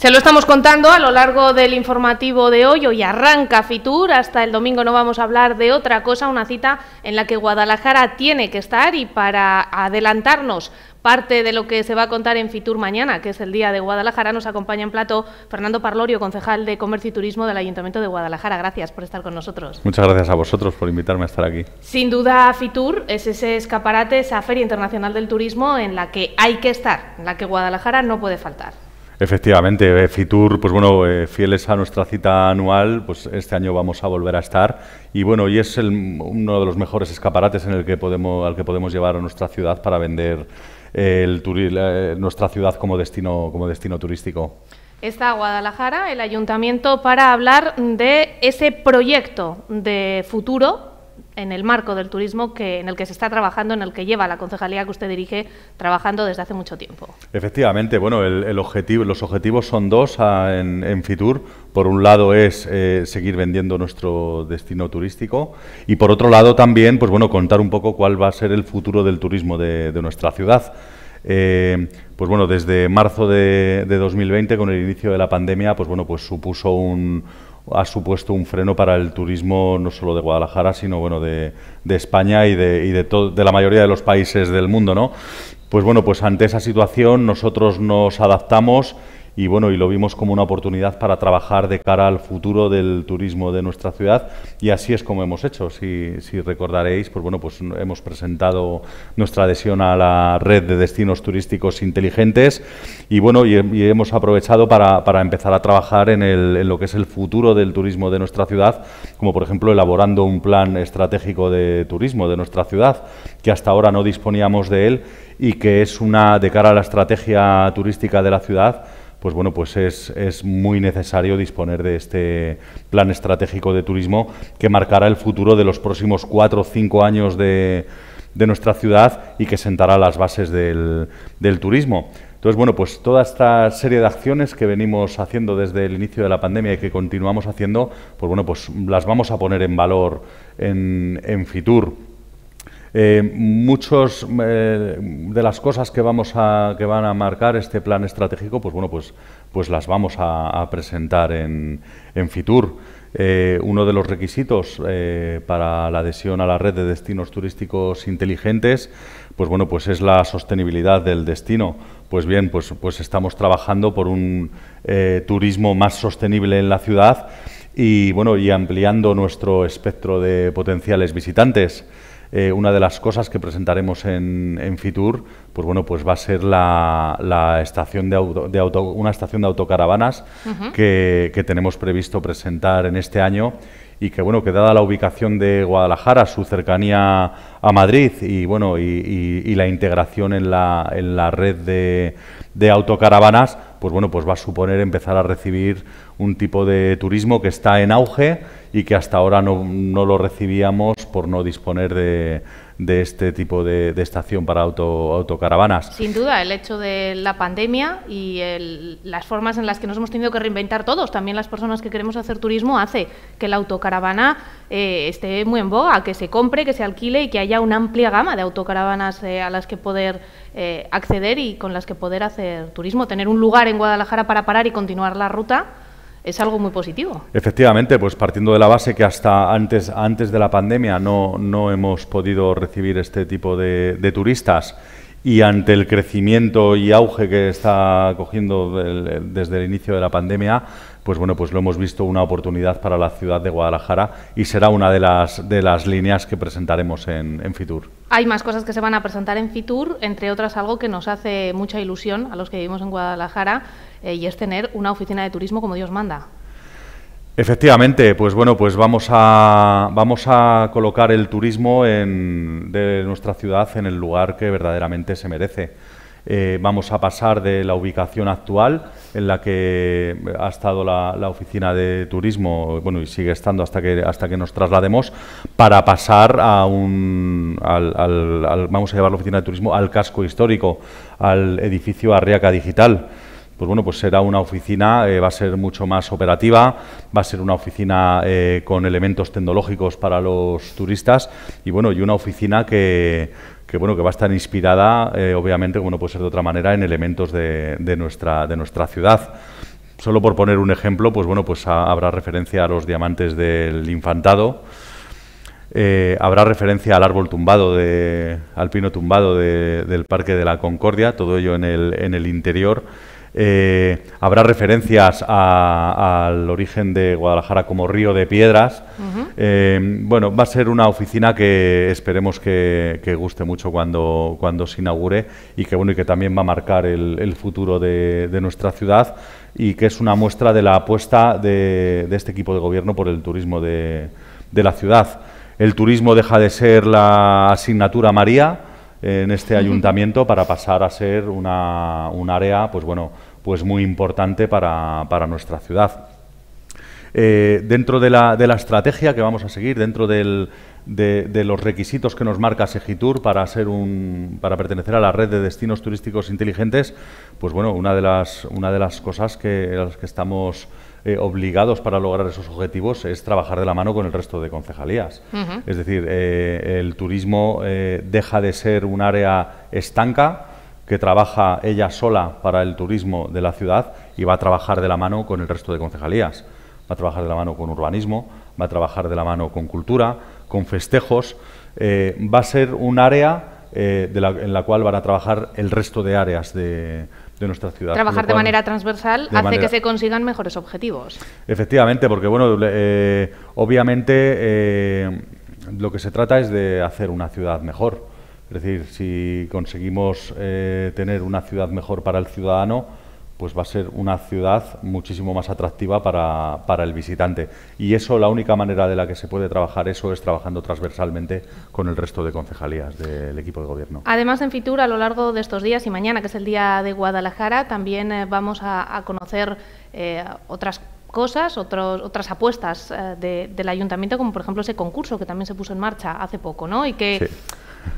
Se lo estamos contando a lo largo del informativo de hoy. Hoy arranca Fitur. Hasta el domingo no vamos a hablar de otra cosa, una cita en la que Guadalajara tiene que estar y para adelantarnos parte de lo que se va a contar en Fitur mañana, que es el Día de Guadalajara, nos acompaña en plato Fernando Parlorio, concejal de Comercio y Turismo del Ayuntamiento de Guadalajara. Gracias por estar con nosotros. Muchas gracias a vosotros por invitarme a estar aquí. Sin duda, Fitur es ese escaparate, esa Feria Internacional del Turismo en la que hay que estar, en la que Guadalajara no puede faltar. Efectivamente, eh, Fitur, pues bueno, eh, fieles a nuestra cita anual, pues este año vamos a volver a estar y bueno, y es uno de los mejores escaparates en el que podemos, al que podemos llevar a nuestra ciudad para vender eh, nuestra ciudad como destino, como destino turístico está Guadalajara, el ayuntamiento, para hablar de ese proyecto de futuro en el marco del turismo que, en el que se está trabajando, en el que lleva la concejalía que usted dirige trabajando desde hace mucho tiempo. Efectivamente, bueno, el, objetivo, los objetivos son dos ah, en, FITUR. Por un lado es eh, seguir vendiendo nuestro destino turístico y por otro lado también, pues bueno, contar un poco cuál va a ser el futuro del turismo de, nuestra ciudad. Eh, pues bueno, desde marzo de, de 2020, con el inicio de la pandemia, pues bueno, pues supuso un ha supuesto un freno para el turismo no solo de Guadalajara, sino bueno, de, de España y, de, y de, de, la mayoría de los países del mundo. ¿no? Pues bueno, pues ante esa situación nosotros nos adaptamos y bueno, y lo vimos como una oportunidad para trabajar de cara al futuro del turismo de nuestra ciudad y así es como hemos hecho. Si, si recordaréis, pues bueno, pues hemos presentado nuestra adhesión a la red de destinos turísticos inteligentes y bueno, y, hemos aprovechado para, para, empezar a trabajar en, en lo que es el futuro del turismo de nuestra ciudad, como por ejemplo elaborando un plan estratégico de turismo de nuestra ciudad, que hasta ahora no disponíamos de él y que es una, de cara a la estrategia turística de la ciudad, pues bueno, pues es, muy necesario disponer de este plan estratégico de turismo que marcará el futuro de los próximos cuatro o cinco años de, nuestra ciudad y que sentará las bases del, turismo. Entonces, bueno, pues toda esta serie de acciones que venimos haciendo desde el inicio de la pandemia y que continuamos haciendo, pues bueno, pues las vamos a poner en valor en, en Fitur. Eh, muchas eh, de las cosas que, vamos a, que van a marcar este plan estratégico, pues bueno, pues, pues las vamos a, presentar en, en Fitur. Eh, uno de los requisitos para la adhesión a la red de destinos turísticos inteligentes, pues bueno, pues es la sostenibilidad del destino. Pues bien, pues, pues estamos trabajando por un turismo más sostenible en la ciudad y bueno, y ampliando nuestro espectro de potenciales visitantes. Eh, una de las cosas que presentaremos en, Fitur, pues bueno, pues va a ser la, estación de, de una estación de autocaravanas que, tenemos previsto presentar en este año y que bueno que dada la ubicación de Guadalajara, su cercanía a Madrid y bueno y, la integración en la, red de, autocaravanas, pues bueno pues va a suponer empezar a recibir un tipo de turismo que está en auge y que hasta ahora no lo recibíamos por no disponer de, este tipo de, estación para auto, autocaravanas. Sin duda, el hecho de la pandemia y las formas en las que nos hemos tenido que reinventar todos, también las personas que queremos hacer turismo, hace que la autocaravana eh, esté muy en boga, que se compre, que se alquile y que haya una amplia gama de autocaravanas eh, a las que poder eh, acceder y con las que poder hacer turismo, tener un lugar en Guadalajara para parar y continuar la ruta es algo muy positivo. Efectivamente, pues partiendo de la base que hasta antes, antes de la pandemia no, no hemos podido recibir este tipo de, de turistas y ante el crecimiento y auge que está cogiendo desde el inicio de la pandemia, pues bueno, pues lo hemos visto una oportunidad para la ciudad de Guadalajara y será una de las, de las líneas que presentaremos en, Fitur. Hay más cosas que se van a presentar en Fitur, entre otras algo que nos hace mucha ilusión a los que vivimos en Guadalajara eh, y es tener una oficina de turismo como Dios manda. Efectivamente, pues bueno, pues vamos a, vamos a colocar el turismo de nuestra ciudad en el lugar que verdaderamente se merece. Eh, vamos a pasar de la ubicación actual, en la que ha estado la, oficina de turismo, bueno, y sigue estando hasta que, hasta que nos traslademos, para pasar a un, vamos a llevar la oficina de turismo al casco histórico, al edificio Arriaca Digital pues bueno, pues será una oficina, eh, va a ser mucho más operativa, va a ser una oficina eh, con elementos tecnológicos para los turistas y bueno, y una oficina que, bueno, que va a estar inspirada, eh, obviamente, como no puede ser de otra manera, en elementos de, nuestra, de nuestra ciudad. Solo por poner un ejemplo, pues bueno, pues habrá referencia a los diamantes del infantado. habrá referencia al árbol tumbado, de, al pino tumbado del Parque de la Concordia, todo ello en el, en el interior. Eh, habrá referencias al origen de Guadalajara como río de piedras. Eh, bueno, va a ser una oficina que esperemos que, guste mucho cuando, cuando se inaugure y que, bueno, y que también va a marcar el, futuro de, nuestra ciudad y que es una muestra de la apuesta de, este equipo de gobierno por el turismo de la ciudad. El turismo deja de ser la asignatura María en este ayuntamiento para pasar a ser una, un área, pues bueno, pues muy importante para, nuestra ciudad. Eh, dentro de la, estrategia que vamos a seguir, dentro de, los requisitos que nos marca Segitur para, ser un, para pertenecer a la red de destinos turísticos inteligentes, pues bueno, una de las, una de las cosas que, las que estamos eh, obligados para lograr esos objetivos es trabajar de la mano con el resto de concejalías. Es decir, eh, el turismo eh, deja de ser un área estanca que trabaja ella sola para el turismo de la ciudad y va a trabajar de la mano con el resto de concejalías. Va a trabajar de la mano con urbanismo, va a trabajar de la mano con cultura, con festejos. va a ser un área en la cual van a trabajar el resto de áreas de, nuestra ciudad. Trabajar de manera transversal hace que se consigan mejores objetivos. Efectivamente, porque bueno, eh, obviamente eh, lo que se trata es de hacer una ciudad mejor. Es decir, si conseguimos eh, tener una ciudad mejor para el ciudadano, pues va a ser una ciudad muchísimo más atractiva para, el visitante. Y eso, la única manera de la que se puede trabajar eso es trabajando transversalmente con el resto de concejalías del equipo de gobierno. Además, en Fitur, a lo largo de estos días y mañana, que es el Día de Guadalajara, también eh, vamos a, conocer eh, otras cosas, otros, otras apuestas eh, del ayuntamiento, como por ejemplo ese concurso que también se puso en marcha hace poco, ¿no? Y que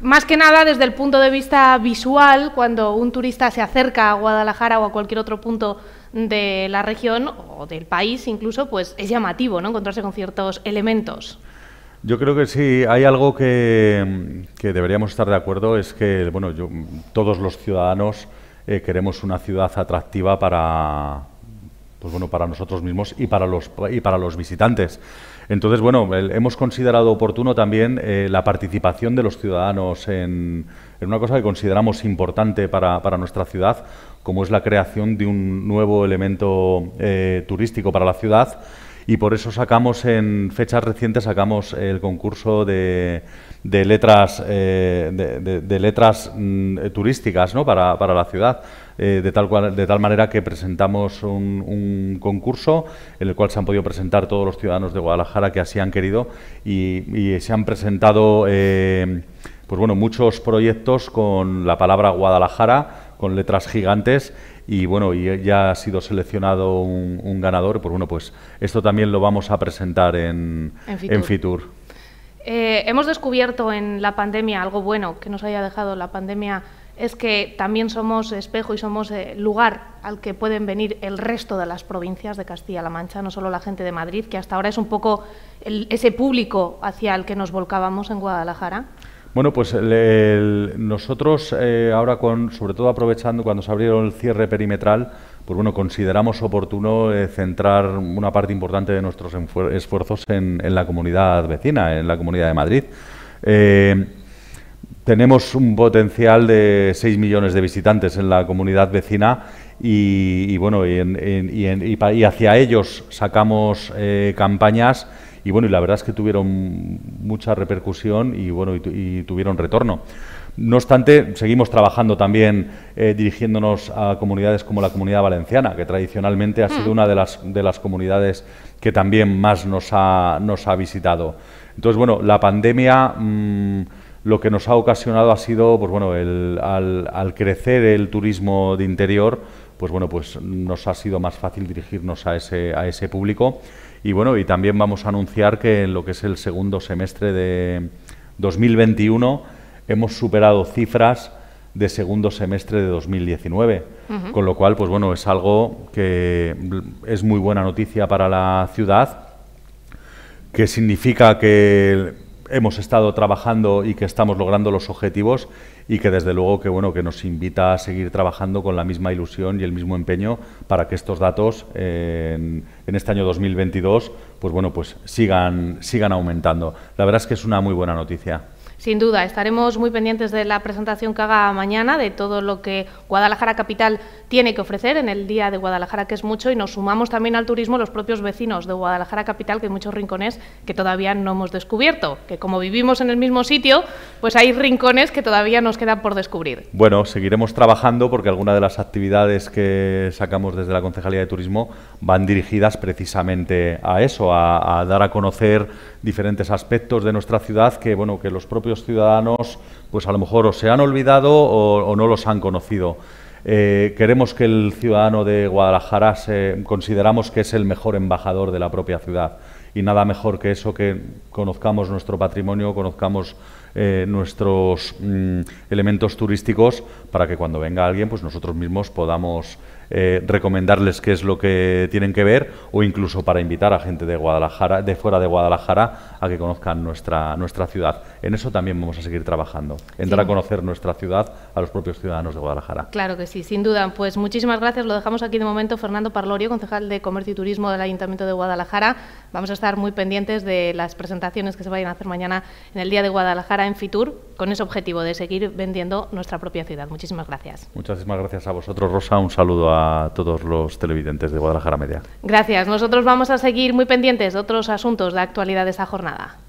más que nada desde el punto de vista visual, cuando un turista se acerca a Guadalajara o a cualquier otro punto de la región o del país incluso, pues es llamativo ¿no? encontrarse con ciertos elementos. Yo creo que sí, hay algo que, deberíamos estar de acuerdo, es que bueno, yo, todos los ciudadanos eh, queremos una ciudad atractiva para, pues bueno, para nosotros mismos y para los, y para los visitantes. Entonces, bueno, hemos considerado oportuno también eh, la participación de los ciudadanos en, una cosa que consideramos importante para, nuestra ciudad, como es la creación de un nuevo elemento eh, turístico para la ciudad y por eso sacamos en fechas recientes sacamos el concurso de, de letras eh, de, letras mm, turísticas para, la ciudad. Eh, de, tal cual, de tal manera que presentamos un, concurso en el cual se han podido presentar todos los ciudadanos de Guadalajara que así han querido y, se han presentado eh, pues bueno, muchos proyectos con la palabra Guadalajara, con letras gigantes y bueno, y ya ha sido seleccionado un, ganador, pues bueno, pues esto también lo vamos a presentar en, en Fitur. Eh, hemos descubierto en la pandemia algo bueno que nos haya dejado la pandemia es que también somos espejo y somos eh, lugar al que pueden venir el resto de las provincias de Castilla-La Mancha, no solo la gente de Madrid, que hasta ahora es un poco ese público hacia el que nos volcábamos en Guadalajara. Bueno, pues nosotros eh, ahora, con, sobre todo aprovechando cuando se abrieron el cierre perimetral, pues bueno, consideramos oportuno eh, centrar una parte importante de nuestros esfuerzos en, la comunidad vecina, en la comunidad de Madrid. Eh, tenemos un potencial de 6 millones de visitantes en la comunidad vecina y, bueno, y, y hacia ellos sacamos campañas y bueno, y la verdad es que tuvieron mucha repercusión y bueno, y, tuvieron retorno. No obstante, seguimos trabajando también eh, dirigiéndonos a comunidades como la Comunidad Valenciana, que tradicionalmente ha sido mm. una de las, de las comunidades que también más nos ha, nos ha visitado. Entonces, bueno, la pandemia mm, lo que nos ha ocasionado ha sido, pues bueno, al, al crecer el turismo de interior, pues bueno, pues nos ha sido más fácil dirigirnos a ese, a ese público y bueno, y también vamos a anunciar que en lo que es el segundo semestre de 2021 hemos superado cifras de segundo semestre de 2019, con lo cual, pues bueno, es algo que es muy buena noticia para la ciudad, que significa que hemos estado trabajando y que estamos logrando los objetivos y que desde luego que bueno que nos invita a seguir trabajando con la misma ilusión y el mismo empeño para que estos datos en, este año 2022 pues bueno pues sigan sigan aumentando. La verdad es que es una muy buena noticia. Sin duda, estaremos muy pendientes de la presentación que haga mañana, de todo lo que Guadalajara Capital tiene que ofrecer en el Día de Guadalajara, que es mucho, y nos sumamos también al turismo los propios vecinos de Guadalajara Capital, que hay muchos rincones que todavía no hemos descubierto, que como vivimos en el mismo sitio, pues hay rincones que todavía nos quedan por descubrir. Bueno, seguiremos trabajando porque algunas de las actividades que sacamos desde la Concejalía de Turismo van dirigidas precisamente a eso, a, a dar a conocer diferentes aspectos de nuestra ciudad que, bueno, que los propios propios ciudadanos, pues a lo mejor o se han olvidado o, no los han conocido. Eh, queremos que el ciudadano de Guadalajara se, consideramos que es el mejor embajador de la propia ciudad y nada mejor que eso que conozcamos nuestro patrimonio, conozcamos eh, nuestros mm, elementos turísticos para que cuando venga alguien pues nosotros mismos podamos eh, recomendarles qué es lo que tienen que ver o incluso para invitar a gente de Guadalajara, de fuera de Guadalajara, a que conozcan nuestra, nuestra ciudad. En eso también vamos a seguir trabajando, entrar a conocer nuestra ciudad a los propios ciudadanos de Guadalajara. Claro que sí, sin duda. Pues muchísimas gracias. Lo dejamos aquí de momento. Fernando Parlorio, concejal de Comercio y Turismo del Ayuntamiento de Guadalajara. Vamos a estar muy pendientes de las presentaciones que se vayan a hacer mañana en el Día de Guadalajara en Fitur, con ese objetivo de seguir vendiendo nuestra propia ciudad. Muchísimas gracias. Muchísimas gracias a vosotros, Rosa. Un saludo a todos los televidentes de Guadalajara Media. Gracias. Nosotros vamos a seguir muy pendientes de otros asuntos de actualidad de esta jornada.